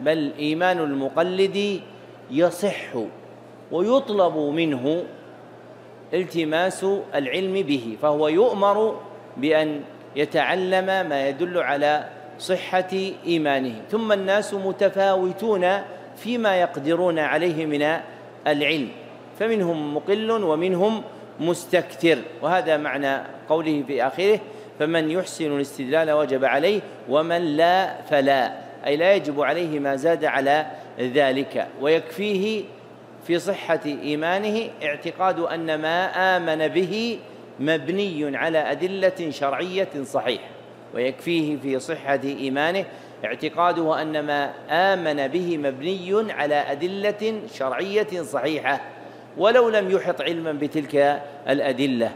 بل إيمان المقلد يصح ويطلب منه التماس العلم به فهو يؤمر بأن يتعلم ما يدل على صحة إيمانه ثم الناس متفاوتون فيما يقدرون عليه من العلم فمنهم مقل ومنهم مستكثر وهذا معنى قوله في آخره فمن يحسن الاستدلال وجب عليه ومن لا فلا أي لا يجب عليه ما زاد على ذلك ويكفيه في صحة إيمانه اعتقاد أن ما آمن به مبني على أدلة شرعية صحيحة ويكفيه في صحة إيمانه اعتقاده أن ما آمن به مبني على أدلة شرعية صحيحة ولو لم يحط علما بتلك الأدلة